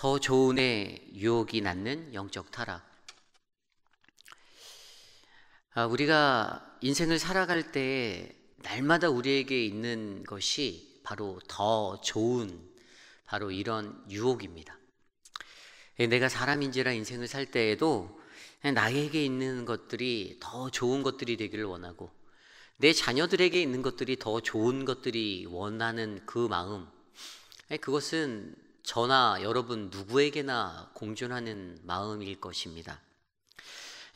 더 좋은 애 유혹이 낳는 영적 타락. 아, 우리가 인생을 살아갈 때 날마다 우리에게 있는 것이 바로 더 좋은 바로 이런 유혹입니다. 예, 내가 사람인지라 인생을 살 때에도 나에게 있는 것들이 더 좋은 것들이 되기를 원하고 내 자녀들에게 있는 것들이 더 좋은 것들이 원하는 그 마음 예, 그것은 저나 여러분 누구에게나 공존하는 마음일 것입니다.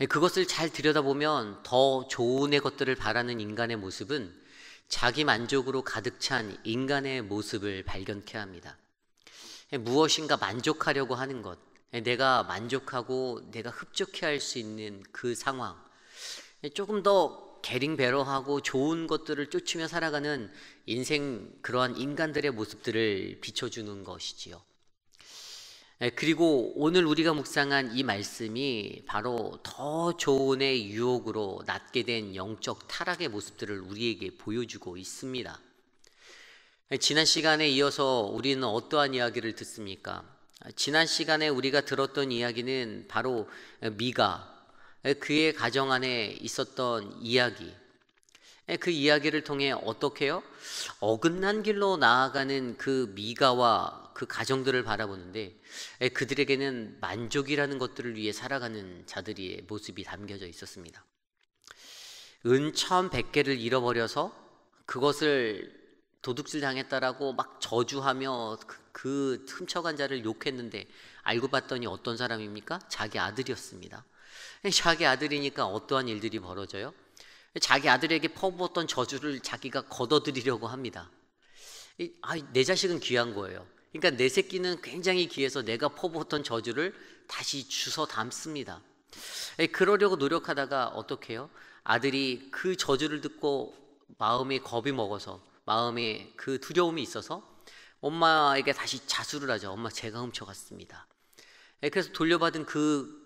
예, 그것을 잘 들여다보면 더좋은 것들을 바라는 인간의 모습은 자기 만족으로 가득 찬 인간의 모습을 발견케 합니다. 예, 무엇인가 만족하려고 하는 것, 예, 내가 만족하고 내가 흡족해 할 수 있는 그 상황, 조금 더 게링 베로하고 좋은 것들을 쫓으며 살아가는 인생 그러한 인간들의 모습들을 비춰주는 것이지요. 예, 그리고 오늘 우리가 묵상한 이 말씀이 바로 더 좋은의 유혹으로 낮게 된 영적 타락의 모습들을 우리에게 보여주고 있습니다. 예, 지난 시간에 이어서 우리는 어떠한 이야기를 듣습니까? 아, 지난 시간에 우리가 들었던 이야기는 바로 미가 그의 가정 안에 있었던 이야기, 그 이야기를 통해 어떻게요? 어긋난 길로 나아가는 그 미가와 그 가정들을 바라보는데 그들에게는 만족이라는 것들을 위해 살아가는 자들의 모습이 담겨져 있었습니다. 은 1,100개를 잃어버려서 그것을 도둑질 당했다라고 막 저주하며 그, 그 훔쳐간 자를 욕했는데 알고 봤더니 어떤 사람입니까? 자기 아들이었습니다. 자기 아들이니까 어떠한 일들이 벌어져요? 자기 아들에게 퍼부었던 저주를 자기가 걷어들이려고 합니다. 아, 내 자식은 귀한 거예요. 그러니까 내 새끼는 굉장히 귀해서 내가 퍼부었던 저주를 다시 주서 담습니다. 그러려고 노력하다가 어떻게 해요? 아들이 그 저주를 듣고 마음이 겁이 먹어서 마음에 그 두려움이 있어서 엄마에게 다시 자수를 하죠. 엄마 제가 훔쳐갔습니다. 그래서 돌려받은 그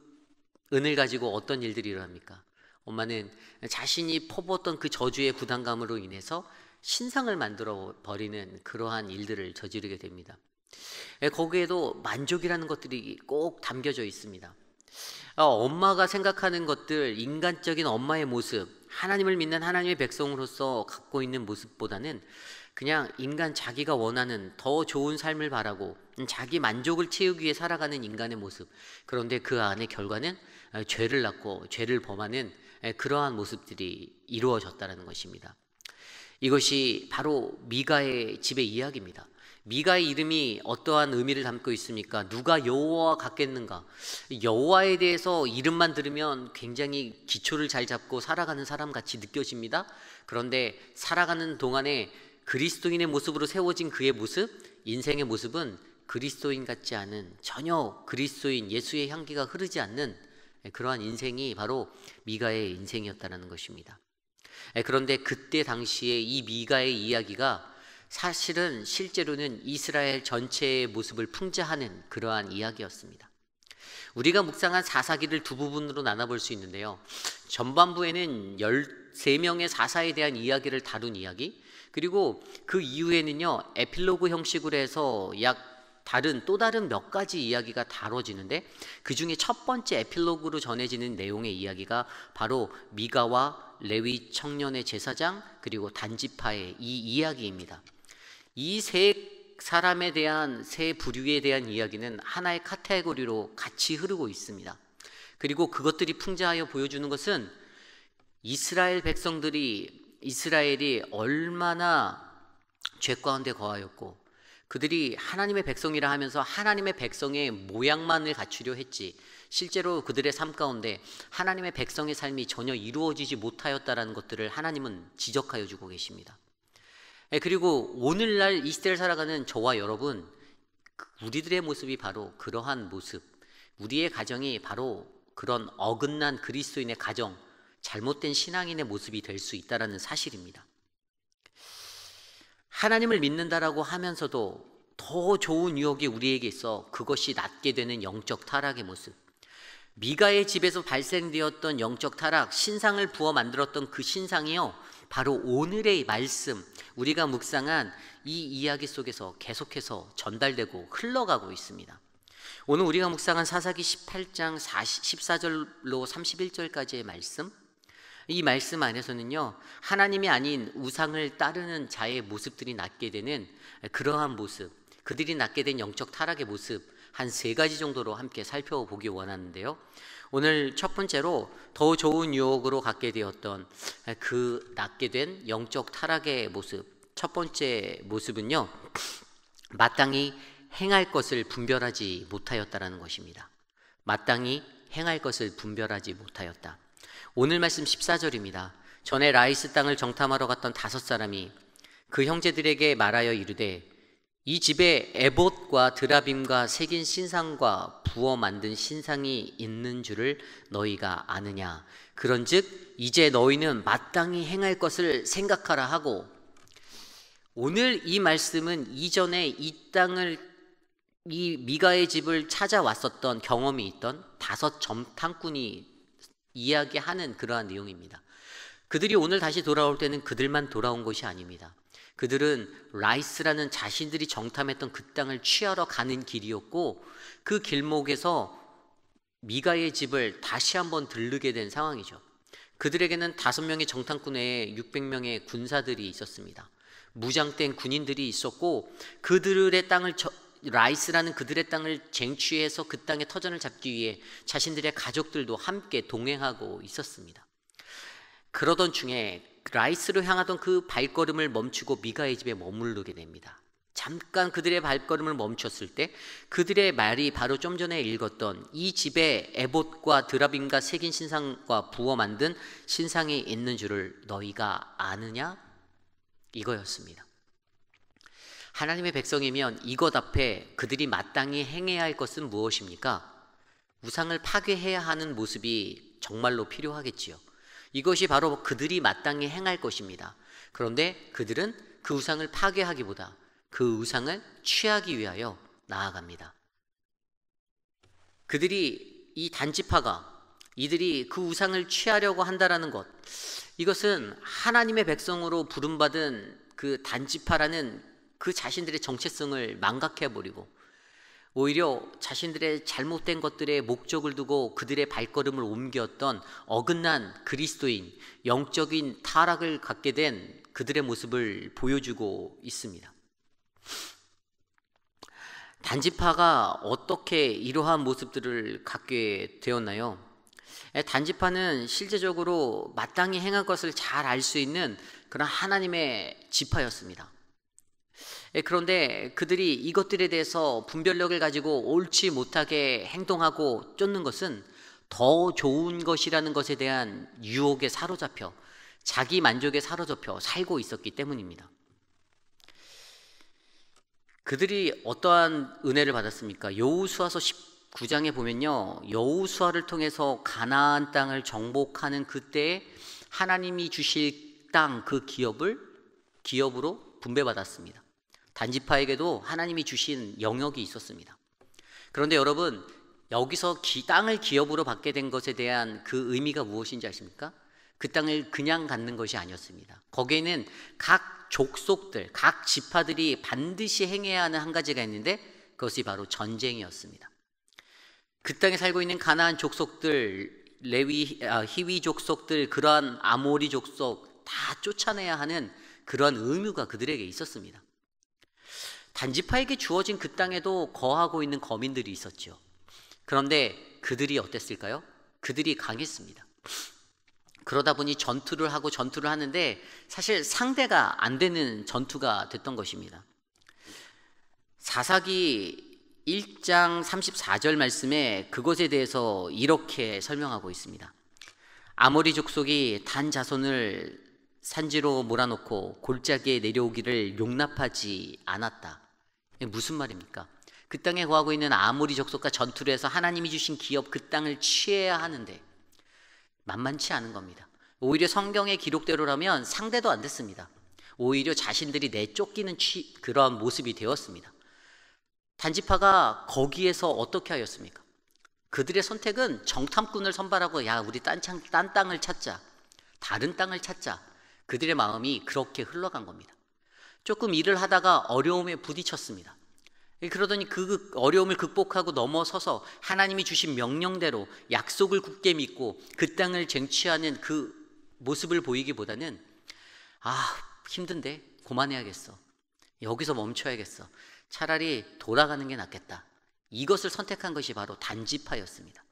은을 가지고 어떤 일들이 일어납니까? 엄마는 자신이 퍼부었던 그 저주의 부담감으로 인해서 신상을 만들어 버리는 그러한 일들을 저지르게 됩니다. 예, 거기에도 만족이라는 것들이 꼭 담겨져 있습니다. 아, 엄마가 생각하는 것들, 인간적인 엄마의 모습, 하나님을 믿는 하나님의 백성으로서 갖고 있는 모습보다는 그냥 인간 자기가 원하는 더 좋은 삶을 바라고 자기 만족을 채우기 위해 살아가는 인간의 모습. 그런데 그 안에 결과는 죄를 낳고 죄를 범하는 그러한 모습들이 이루어졌다는 것입니다. 이것이 바로 미가의 집의 이야기입니다. 미가의 이름이 어떠한 의미를 담고 있습니까? 누가 여호와 같겠는가? 여호와에 대해서 이름만 들으면 굉장히 기초를 잘 잡고 살아가는 사람 같이 느껴집니다. 그런데 살아가는 동안에 그리스도인의 모습으로 세워진 그의 모습, 인생의 모습은 그리스도인 같지 않은 전혀 그리스도인 예수의 향기가 흐르지 않는 그러한 인생이 바로 미가의 인생이었다는 것입니다. 그런데 그때 당시에 이 미가의 이야기가 사실은 실제로는 이스라엘 전체의 모습을 풍자하는 그러한 이야기였습니다. 우리가 묵상한 사사기를 두 부분으로 나눠볼 수 있는데요. 전반부에는 13명의 사사에 대한 이야기를 다룬 이야기, 그리고 그 이후에는요, 에필로그 형식으로 해서 약 다른 또 다른 몇 가지 이야기가 다뤄지는데 그 중에 첫 번째 에필로그로 전해지는 내용의 이야기가 바로 미가와 레위 청년의 제사장 그리고 단지파의 이 이야기입니다. 이세 사람에 대한 세 부류에 대한 이야기는 하나의 카테고리로 같이 흐르고 있습니다. 그리고 그것들이 풍자하여 보여주는 것은 이스라엘 백성들이 이스라엘이 얼마나 죄 가운데 거하였고 그들이 하나님의 백성이라 하면서 하나님의 백성의 모양만을 갖추려 했지 실제로 그들의 삶 가운데 하나님의 백성의 삶이 전혀 이루어지지 못하였다라는 것들을 하나님은 지적하여 주고 계십니다. 예, 그리고 오늘날 이 시대를 살아가는 저와 여러분, 그 우리들의 모습이 바로 그러한 모습, 우리의 가정이 바로 그런 어긋난 그리스도인의 가정, 잘못된 신앙인의 모습이 될 수있다는 사실입니다. 하나님을 믿는다라고 하면서도 더 좋은 유혹이 우리에게 있어 그것이 낫게 되는 영적 타락의 모습. 미가의 집에서 발생되었던 영적 타락, 신상을 부어 만들었던 그 신상이요. 바로 오늘의 말씀, 우리가 묵상한 이 이야기 속에서 계속해서 전달되고 흘러가고 있습니다. 오늘 우리가 묵상한 사사기 18장 14절로 31절까지의 말씀, 이 말씀 안에서는요, 하나님이 아닌 우상을 따르는 자의 모습들이 낳게 되는 그러한 모습, 그들이 낳게 된 영적 타락의 모습, 한 세 가지 정도로 함께 살펴보기 원하는데요. 오늘 첫 번째로 더 좋은 유혹으로 갖게 되었던 그낫게된 영적 타락의 모습. 첫 번째 모습은요. 마땅히 행할 것을 분별하지 못하였다라는 것입니다. 마땅히 행할 것을 분별하지 못하였다. 오늘 말씀 14절입니다. 전에 라이스 땅을 정탐하러 갔던 다섯 사람이 그 형제들에게 말하여 이르되 이 집에 에봇과 드라빔과 새긴 신상과 부어 만든 신상이 있는 줄을 너희가 아느냐. 그런즉 이제 너희는 마땅히 행할 것을 생각하라 하고 오늘 이 말씀은 이전에 이 땅을 이 미가의 집을 찾아왔었던 경험이 있던 다섯 점탕꾼이 이야기하는 그러한 내용입니다. 그들이 오늘 다시 돌아올 때는 그들만 돌아온 것이 아닙니다. 그들은 라이스라는 자신들이 정탐했던 그 땅을 취하러 가는 길이었고 그 길목에서 미가의 집을 다시 한번 들르게 된 상황이죠. 그들에게는 다섯 명의 정탐꾼 외에 600명의 군사들이 있었습니다. 무장된 군인들이 있었고 그들의 땅을 저, 라이스라는 그들의 땅을 쟁취해서 그 땅의 터전을 잡기 위해 자신들의 가족들도 함께 동행하고 있었습니다. 그러던 중에 라이스로 향하던 그 발걸음을 멈추고 미가의 집에 머무르게 됩니다. 잠깐 그들의 발걸음을 멈췄을 때 그들의 말이 바로 좀 전에 읽었던 이 집에 에봇과 드라빔과 새긴 신상과 부어 만든 신상이 있는 줄을 너희가 아느냐? 이거였습니다. 하나님의 백성이면 이것 앞에 그들이 마땅히 행해야 할 것은 무엇입니까? 우상을 파괴해야 하는 모습이 정말로 필요하겠지요. 이것이 바로 그들이 마땅히 행할 것입니다. 그런데 그들은 그 우상을 파괴하기보다 그 우상을 취하기 위하여 나아갑니다. 그들이 이 단지파가 이들이 그 우상을 취하려고 한다라는 것 이것은 하나님의 백성으로 부름받은 그 단지파라는 그 자신들의 정체성을 망각해 버리고 오히려 자신들의 잘못된 것들의 목적을 두고 그들의 발걸음을 옮겼던 어긋난 그리스도인, 영적인 타락을 갖게 된 그들의 모습을 보여주고 있습니다. 단지파가 어떻게 이러한 모습들을 갖게 되었나요? 예, 단지파는 실제적으로 마땅히 행한 것을 잘 알 수 있는 그런 하나님의 지파였습니다. 예, 그런데 그들이 이것들에 대해서 분별력을 가지고 옳지 못하게 행동하고 쫓는 것은 더 좋은 것이라는 것에 대한 유혹에 사로잡혀 자기 만족에 사로잡혀 살고 있었기 때문입니다. 그들이 어떠한 은혜를 받았습니까? 여우수아서 19장에 보면요. 여우수아를 통해서 가나안 땅을 정복하는 그때 하나님이 주실 땅 그 기업을 기업으로 분배받았습니다. 단지파에게도 하나님이 주신 영역이 있었습니다. 그런데 여러분 여기서 기, 땅을 기업으로 받게 된 것에 대한 그 의미가 무엇인지 아십니까? 그 땅을 그냥 갖는 것이 아니었습니다. 거기에는 각 족속들, 각 지파들이 반드시 행해야 하는 한 가지가 있는데 그것이 바로 전쟁이었습니다. 그 땅에 살고 있는 가나안 족속들, 레위 아, 히위 족속들, 그러한 아모리 족속 다 쫓아내야 하는 그런 의무가 그들에게 있었습니다. 단지파에게 주어진 그 땅에도 거하고 있는 거민들이 있었죠. 그런데 그들이 어땠을까요? 그들이 강했습니다. 그러다 보니 전투를 하고 전투를 하는데 사실 상대가 안 되는 전투가 됐던 것입니다. 사사기 1장 34절 말씀에 그것에 대해서 이렇게 설명하고 있습니다. 아모리 족속이 단 자손을 산지로 몰아놓고 골짜기에 내려오기를 용납하지 않았다. 무슨 말입니까? 그 땅에 거하고 있는 아무리 족속과 전투를 해서 하나님이 주신 기업 그 땅을 취해야 하는데 만만치 않은 겁니다. 오히려 성경의 기록대로라면 상대도 안 됐습니다. 오히려 자신들이 내쫓기는 취, 그러한 모습이 되었습니다. 단지파가 거기에서 어떻게 하였습니까? 그들의 선택은 정탐꾼을 선발하고 야 우리 딴, 딴 땅을 찾자 다른 땅을 찾자 그들의 마음이 그렇게 흘러간 겁니다. 조금 일을 하다가 어려움에 부딪혔습니다. 그러더니 그 어려움을 극복하고 넘어서서 하나님이 주신 명령대로 약속을 굳게 믿고 그 땅을 쟁취하는 그 모습을 보이기보다는 아, 힘든데 고만해야겠어. 여기서 멈춰야겠어. 차라리 돌아가는 게 낫겠다. 이것을 선택한 것이 바로 단지파였습니다.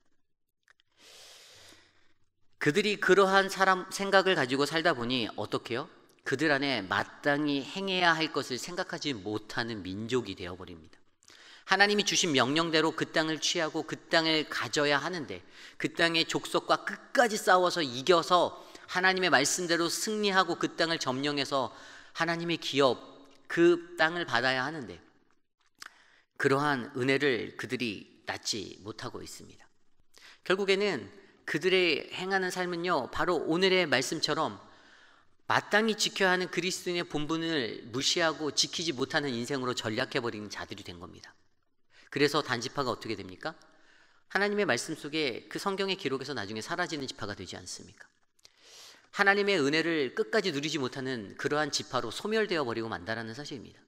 그들이 그러한 사람 생각을 가지고 살다 보니 어떻게요? 그들 안에 마땅히 행해야 할 것을 생각하지 못하는 민족이 되어버립니다. 하나님이 주신 명령대로 그 땅을 취하고 그 땅을 가져야 하는데 그 땅의 족속과 끝까지 싸워서 이겨서 하나님의 말씀대로 승리하고 그 땅을 점령해서 하나님의 기업, 그 땅을 받아야 하는데 그러한 은혜를 그들이 낳지 못하고 있습니다. 결국에는 그들의 행하는 삶은요, 바로 오늘의 말씀처럼 마땅히 지켜야 하는 그리스도인의 본분을 무시하고 지키지 못하는 인생으로 전략해버리는 자들이 된 겁니다. 그래서 단지파가 어떻게 됩니까? 하나님의 말씀 속에 그 성경의 기록에서 나중에 사라지는 지파가 되지 않습니까? 하나님의 은혜를 끝까지 누리지 못하는 그러한 지파로 소멸되어 버리고 만다라는 사실입니다.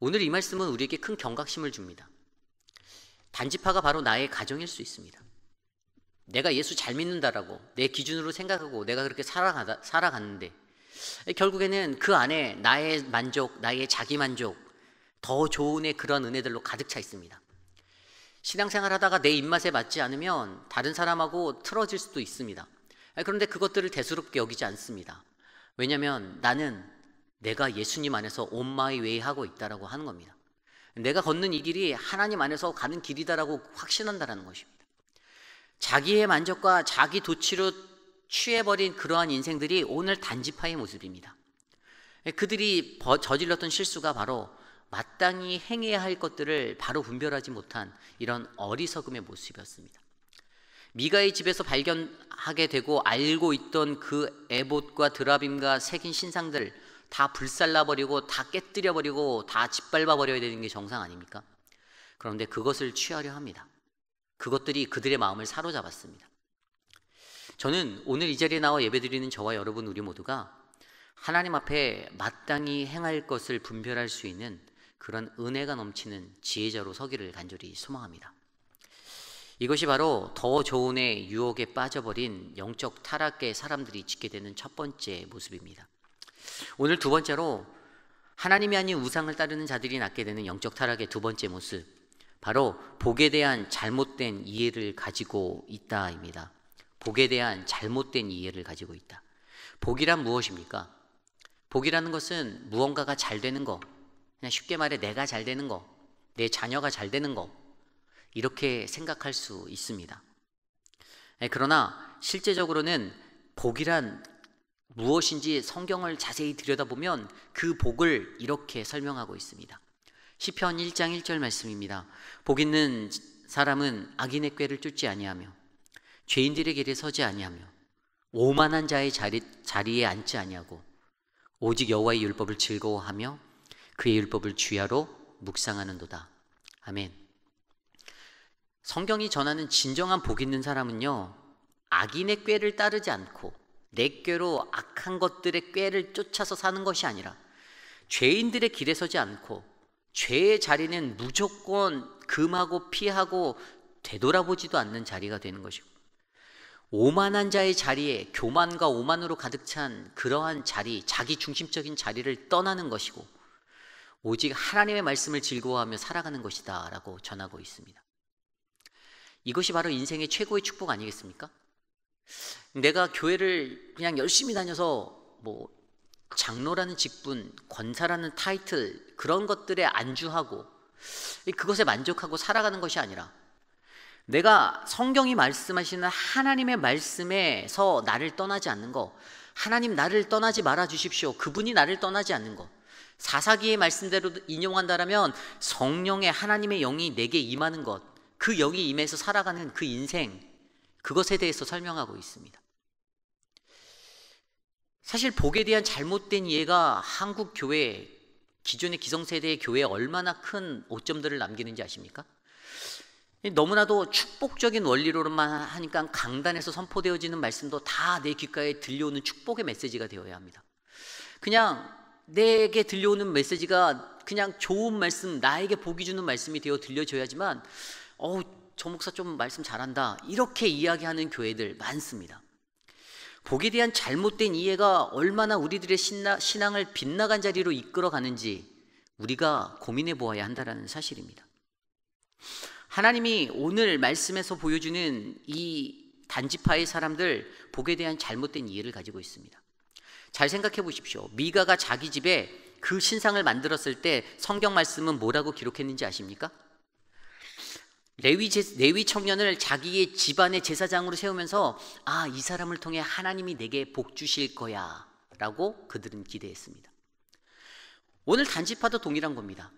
오늘 이 말씀은 우리에게 큰 경각심을 줍니다. 단지파가 바로 나의 가정일 수 있습니다. 내가 예수 잘 믿는다라고 내 기준으로 생각하고 내가 그렇게 살아가, 살아갔는데 결국에는 그 안에 나의 만족, 나의 자기 만족, 더 좋은의 그런 은혜들로 가득 차 있습니다. 신앙생활 하다가 내 입맛에 맞지 않으면 다른 사람하고 틀어질 수도 있습니다. 그런데 그것들을 대수롭게 여기지 않습니다. 왜냐하면 나는 내가 예수님 안에서 온마이 웨이 하고 있다라고 하는 겁니다. 내가 걷는 이 길이 하나님 안에서 가는 길이다라고 확신한다라는 것입니다. 자기의 만족과 자기 도치로 취해버린 그러한 인생들이 오늘 단지파의 모습입니다. 그들이 저질렀던 실수가 바로 마땅히 행해야 할 것들을 바로 분별하지 못한 이런 어리석음의 모습이었습니다. 미가의 집에서 발견하게 되고 알고 있던 그 에봇과 드라빔과 새긴 신상들 다 불살라버리고 다 깨뜨려버리고 다 짓밟아버려야 되는 게 정상 아닙니까? 그런데 그것을 취하려 합니다. 그것들이 그들의 마음을 사로잡았습니다. 저는 오늘 이 자리에 나와 예배드리는 저와 여러분 우리 모두가 하나님 앞에 마땅히 행할 것을 분별할 수 있는 그런 은혜가 넘치는 지혜자로 서기를 간절히 소망합니다. 이것이 바로 더 좋은의 유혹에 빠져버린 영적 타락의 사람들이 짓게 되는 첫 번째 모습입니다. 오늘 두 번째로 하나님이 아닌 우상을 따르는 자들이 낳게 되는 영적 타락의 두 번째 모습, 바로 복에 대한 잘못된 이해를 가지고 있다입니다. 복에 대한 잘못된 이해를 가지고 있다. 복이란 무엇입니까? 복이라는 것은 무언가가 잘 되는 거, 그냥 쉽게 말해 내가 잘 되는 거, 내 자녀가 잘 되는 거, 이렇게 생각할 수 있습니다. 예, 그러나 실제적으로는 복이란 무엇인지 성경을 자세히 들여다보면 그 복을 이렇게 설명하고 있습니다. 시편 1장 1절 말씀입니다. 복 있는 사람은 악인의 꾀를 쫓지 아니하며 죄인들의 길에 서지 아니하며 오만한 자의 자리, 자리에 앉지 아니하고 오직 여호와의 율법을 즐거워하며 그의 율법을 주야로 묵상하는도다. 아멘. 성경이 전하는 진정한 복 있는 사람은요. 악인의 꾀를 따르지 않고 내 꾀로 악한 것들의 꾀를 쫓아서 사는 것이 아니라 죄인들의 길에 서지 않고 죄의 자리는 무조건 금하고 피하고 되돌아보지도 않는 자리가 되는 것이고 오만한 자의 자리에 교만과 오만으로 가득 찬 그러한 자리, 자기 중심적인 자리를 떠나는 것이고 오직 하나님의 말씀을 즐거워하며 살아가는 것이다라고 전하고 있습니다. 이것이 바로 인생의 최고의 축복 아니겠습니까? 내가 교회를 그냥 열심히 다녀서 뭐 장로라는 직분, 권사라는 타이틀 그런 것들에 안주하고 그것에 만족하고 살아가는 것이 아니라 내가 성경이 말씀하시는 하나님의 말씀에서 나를 떠나지 않는 거, 하나님 나를 떠나지 말아 주십시오. 그분이 나를 떠나지 않는 거. 사사기의 말씀대로 인용한다라면 성령의 하나님의 영이 내게 임하는 것, 그 영이 임해서 살아가는 그 인생, 그것에 대해서 설명하고 있습니다. 사실 복에 대한 잘못된 이해가 한국 교회, 기존의 기성세대의 교회에 얼마나 큰 오점들을 남기는지 아십니까? 너무나도 축복적인 원리로만 하니까 강단에서 선포되어지는 말씀도 다 내 귓가에 들려오는 축복의 메시지가 되어야 합니다. 그냥 내게 들려오는 메시지가 그냥 좋은 말씀, 나에게 복이 주는 말씀이 되어 들려줘야지만, 어우, 저 목사 좀 말씀 잘한다. 이렇게 이야기하는 교회들 많습니다. 복에 대한 잘못된 이해가 얼마나 우리들의 신나, 신앙을 빗나간 자리로 이끌어가는지 우리가 고민해 보아야 한다는 사실입니다. 하나님이 오늘 말씀에서 보여주는 이 단지파의 사람들 복에 대한 잘못된 이해를 가지고 있습니다. 잘 생각해 보십시오. 미가가 자기 집에 그 신상을 만들었을 때 성경 말씀은 뭐라고 기록했는지 아십니까? 레위, 제, 레위 청년을 자기의 집안의 제사장으로 세우면서 아, 이 사람을 통해 하나님이 내게 복 주실 거야 라고 그들은 기대했습니다. 오늘 단지파도 동일한 겁니다.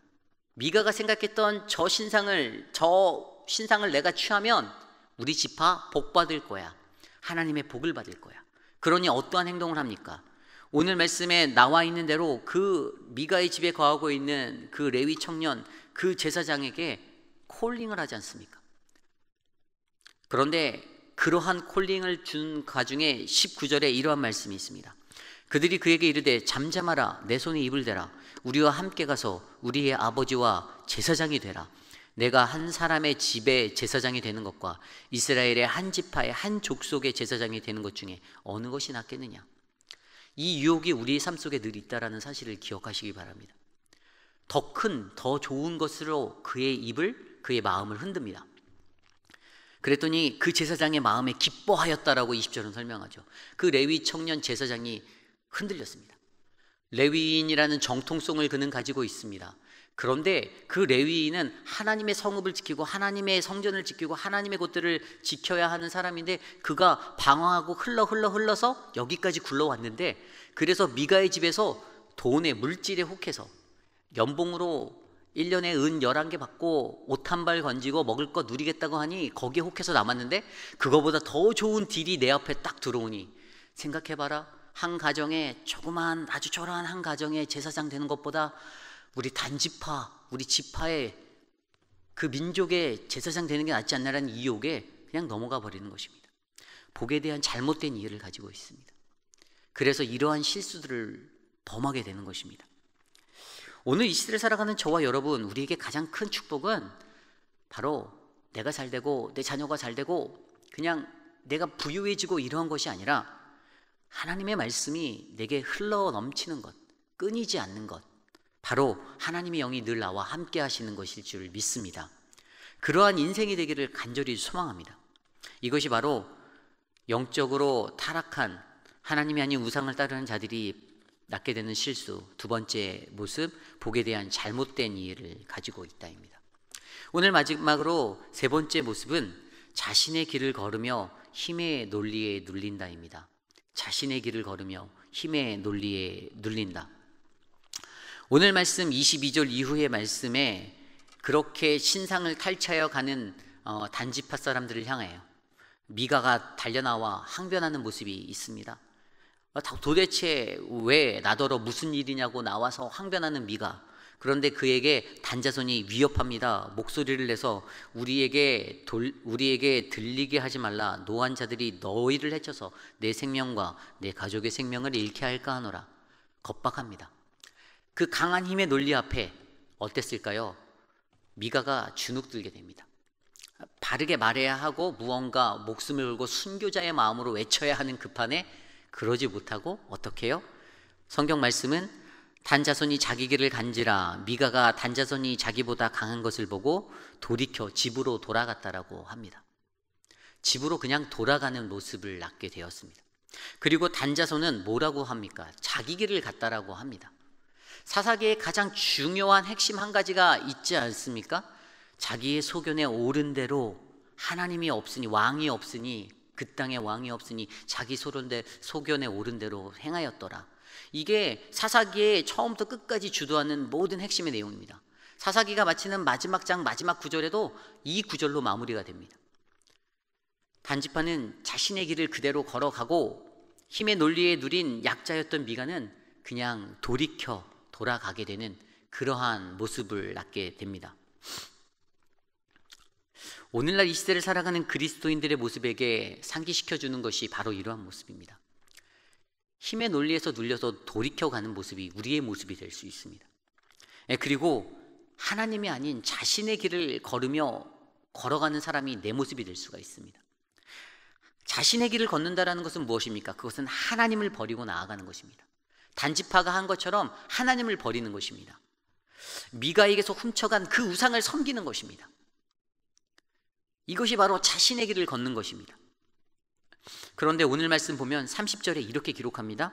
미가가 생각했던 저 신상을 저 신상을 내가 취하면 우리 집파복 받을 거야. 하나님의 복을 받을 거야. 그러니 어떠한 행동을 합니까? 오늘 말씀에 나와 있는 대로 그 미가의 집에 거하고 있는 그 레위 청년 그 제사장에게 콜링을 하지 않습니까? 그런데 그러한 콜링을 준 가중에 19절에 이러한 말씀이 있습니다. 그들이 그에게 이르되 잠잠하라 내 손에 입을 대라 우리와 함께 가서 우리의 아버지와 제사장이 되라 내가 한 사람의 집에 제사장이 되는 것과 이스라엘의 한 지파의 한 족속의 제사장이 되는 것 중에 어느 것이 낫겠느냐 이 유혹이 우리의 삶 속에 늘 있다라는 사실을 기억하시기 바랍니다 더 큰 더 좋은 것으로 그의 입을 그의 마음을 흔듭니다. 그랬더니 그 제사장의 마음에 기뻐하였다라고 20절은 설명하죠. 그 레위 청년 제사장이 흔들렸습니다. 레위인이라는 정통성을 그는 가지고 있습니다. 그런데 그 레위인은 하나님의 성읍을 지키고 하나님의 성전을 지키고 하나님의 곳들을 지켜야 하는 사람인데 그가 방황하고 흘러 흘러 흘러서 여기까지 굴러왔는데 그래서 미가의 집에서 돈에 물질에 혹해서 연봉으로 1년에 은 11개 받고 옷 한 벌 건지고 먹을 거 누리겠다고 하니 거기에 혹해서 남았는데 그거보다 더 좋은 딜이 내 앞에 딱 들어오니 생각해봐라. 한 가정에 조그만 아주 초라한 한 가정에 제사장 되는 것보다 우리 단지파, 우리 지파의 그 민족의 제사장 되는 게 낫지 않나라는 이유에 그냥 넘어가 버리는 것입니다. 복에 대한 잘못된 이해를 가지고 있습니다. 그래서 이러한 실수들을 범하게 되는 것입니다. 오늘 이 시대를 살아가는 저와 여러분, 우리에게 가장 큰 축복은 바로 내가 잘 되고 내 자녀가 잘 되고 그냥 내가 부유해지고 이러한 것이 아니라 하나님의 말씀이 내게 흘러 넘치는 것, 끊이지 않는 것, 바로 하나님의 영이 늘 나와 함께 하시는 것일 줄 믿습니다. 그러한 인생이 되기를 간절히 소망합니다. 이것이 바로 영적으로 타락한 하나님이 아닌 우상을 따르는 자들이 낳게 되는 실수, 두 번째 모습, 복에 대한 잘못된 이해를 가지고 있다입니다. 오늘 마지막으로 세 번째 모습은 자신의 길을 걸으며 힘의 논리에 눌린다입니다. 자신의 길을 걸으며 힘의 논리에 눌린다. 오늘 말씀 22절 이후의 말씀에 그렇게 신상을 탈취하여 가는 어, 단지파 사람들을 향하여 미가가 달려나와 항변하는 모습이 있습니다. 아, 도대체 왜 나더러 무슨 일이냐고 나와서 항변하는 미가 그런데 그에게 단자손이 위협합니다. 목소리를 내서 우리에게 돌, 우리에게 들리게 하지 말라. 노한 자들이 너희를 해쳐서 내 생명과 내 가족의 생명을 잃게 할까 하노라. 겁박합니다. 그 강한 힘의 논리 앞에 어땠을까요? 미가가 주눅들게 됩니다. 바르게 말해야 하고 무언가 목숨을 걸고 순교자의 마음으로 외쳐야 하는 급한에그 그러지 못하고 어떻게요? 성경 말씀은 단자손이 자기 길을 간지라 미가가 단자손이 자기보다 강한 것을 보고 돌이켜 집으로 돌아갔다라고 합니다. 집으로 그냥 돌아가는 모습을 낳게 되었습니다. 그리고 단자손은 뭐라고 합니까? 자기 길을 갔다라고 합니다. 사사계의 가장 중요한 핵심 한 가지가 있지 않습니까? 자기의 소견에 오른 대로 하나님이 없으니 왕이 없으니 그 땅에 왕이 없으니 자기 소련대 소견에 오른 대로 행하였더라. 이게 사사기의 처음부터 끝까지 주도하는 모든 핵심의 내용입니다. 사사기가 마치는 마지막 장 마지막 구절에도 이 구절로 마무리가 됩니다. 단지파는 자신의 길을 그대로 걸어가고 힘의 논리에 누린 약자였던 미가는 그냥 돌이켜 돌아가게 되는 그러한 모습을 낳게 됩니다. 오늘날 이 시대를 살아가는 그리스도인들의 모습에게 상기시켜 주는 것이 바로 이러한 모습입니다. 힘의 논리에서 눌려서 돌이켜가는 모습이 우리의 모습이 될 수 있습니다. 예, 그리고 하나님이 아닌 자신의 길을 걸으며 걸어가는 사람이 내 모습이 될 수가 있습니다. 자신의 길을 걷는다라는 것은 무엇입니까? 그것은 하나님을 버리고 나아가는 것입니다. 단지파가 한 것처럼 하나님을 버리는 것입니다. 미가에게서 훔쳐간 그 우상을 섬기는 것입니다. 이것이 바로 자신의 길을 걷는 것입니다. 그런데 오늘 말씀 보면 30절에 이렇게 기록합니다.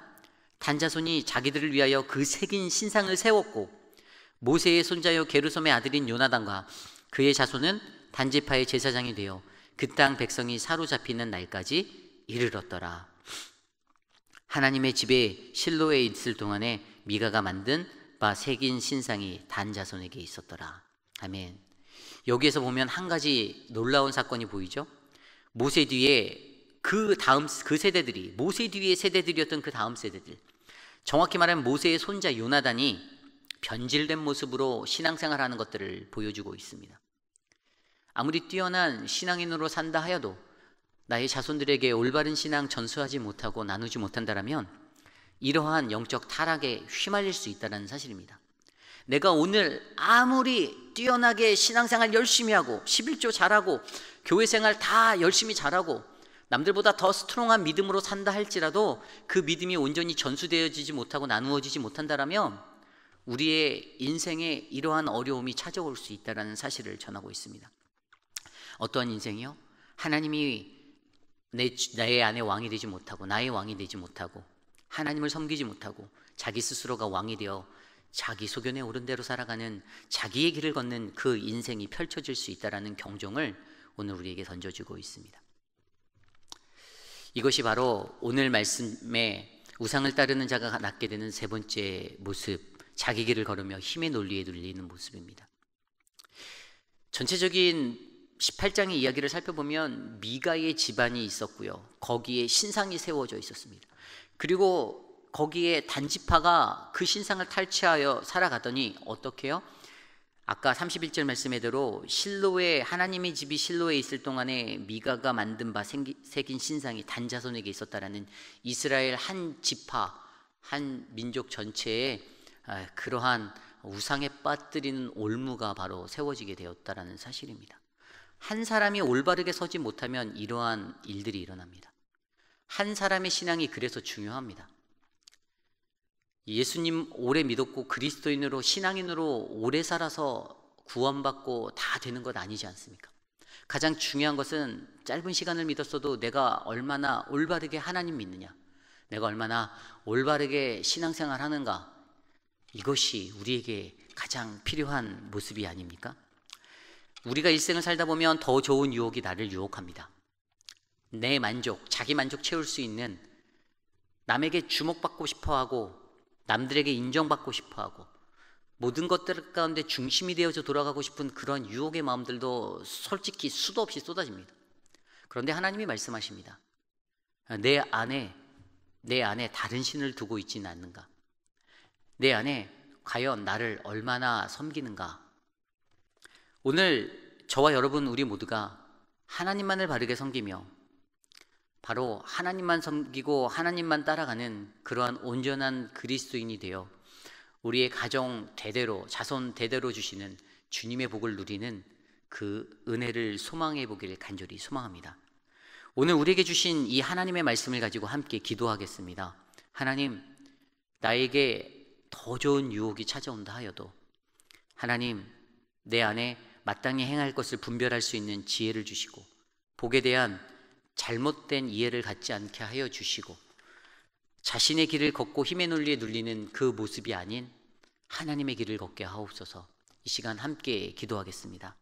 단자손이 자기들을 위하여 그 새긴 신상을 세웠고 모세의 손자여 게르솜의 아들인 요나단과 그의 자손은 단지파의 제사장이 되어 그 땅 백성이 사로잡히는 날까지 이르렀더라. 하나님의 집에 실로에 있을 동안에 미가가 만든 바 새긴 신상이 단자손에게 있었더라. 아멘. 여기에서 보면 한 가지 놀라운 사건이 보이죠. 모세 뒤에 그 다음 그 세대들이 모세 뒤에 세대들이었던 그 다음 세대들 정확히 말하면 모세의 손자 요나단이 변질된 모습으로 신앙생활하는 것들을 보여주고 있습니다. 아무리 뛰어난 신앙인으로 산다 하여도 나의 자손들에게 올바른 신앙 전수하지 못하고 나누지 못한다라면 이러한 영적 타락에 휘말릴 수 있다는 사실입니다. 내가 오늘 아무리 뛰어나게 신앙생활 열심히 하고 11조 잘하고 교회 생활 다 열심히 잘하고 남들보다 더 스트롱한 믿음으로 산다 할지라도 그 믿음이 온전히 전수되어지지 못하고 나누어지지 못한다라면 우리의 인생에 이러한 어려움이 찾아올 수 있다라는 사실을 전하고 있습니다. 어떠한 인생이요? 하나님이 내, 나의 안에 왕이 되지 못하고 나의 왕이 되지 못하고 하나님을 섬기지 못하고 자기 스스로가 왕이 되어 자기 소견에 오른 대로 살아가는 자기의 길을 걷는 그 인생이 펼쳐질 수 있다라는 경종을 오늘 우리에게 던져주고 있습니다. 이것이 바로 오늘 말씀에 우상을 따르는 자가 낳게 되는 세 번째 모습, 자기 길을 걸으며 힘의 논리에 눌리는 모습입니다. 전체적인 18장의 이야기를 살펴보면 미가의 집안이 있었고요. 거기에 신상이 세워져 있었습니다. 그리고 거기에 단지파가 그 신상을 탈취하여 살아가더니 어떻게요? 아까 31절 말씀대로 실로에 하나님의 집이 실로에 있을 동안에 미가가 만든 바 생기, 새긴 신상이 단자손에게 있었다라는 이스라엘 한 지파 한 민족 전체에 아, 그러한 우상에 빠뜨리는 올무가 바로 세워지게 되었다라는 사실입니다. 한 사람이 올바르게 서지 못하면 이러한 일들이 일어납니다. 한 사람의 신앙이 그래서 중요합니다. 예수님 오래 믿었고 그리스도인으로 신앙인으로 오래 살아서 구원받고 다 되는 것 아니지 않습니까? 가장 중요한 것은 짧은 시간을 믿었어도 내가 얼마나 올바르게 하나님 믿느냐, 내가 얼마나 올바르게 신앙생활 하는가, 이것이 우리에게 가장 필요한 모습이 아닙니까? 우리가 일생을 살다 보면 더 좋은 유혹이 나를 유혹합니다. 내 만족, 자기 만족 채울 수 있는 남에게 주목받고 싶어 하고 남들에게 인정받고 싶어 하고 모든 것들 가운데 중심이 되어서 돌아가고 싶은 그런 유혹의 마음들도 솔직히 수도 없이 쏟아집니다. 그런데 하나님이 말씀하십니다. 내 안에 내 안에 다른 신을 두고 있지는 않는가? 내 안에 과연 나를 얼마나 섬기는가? 오늘 저와 여러분 우리 모두가 하나님만을 바르게 섬기며 바로 하나님만 섬기고 하나님만 따라가는 그러한 온전한 그리스도인이 되어 우리의 가정 대대로 자손 대대로 주시는 주님의 복을 누리는 그 은혜를 소망해 보기를 간절히 소망합니다. 오늘 우리에게 주신 이 하나님의 말씀을 가지고 함께 기도하겠습니다. 하나님, 나에게 더 좋은 유혹이 찾아온다 하여도 하나님, 내 안에 마땅히 행할 것을 분별할 수 있는 지혜를 주시고 복에 대한 잘못된 이해를 갖지 않게 하여 주시고 자신의 길을 걷고 힘의 논리에 눌리는 그 모습이 아닌 하나님의 길을 걷게 하옵소서 이 시간 함께 기도하겠습니다.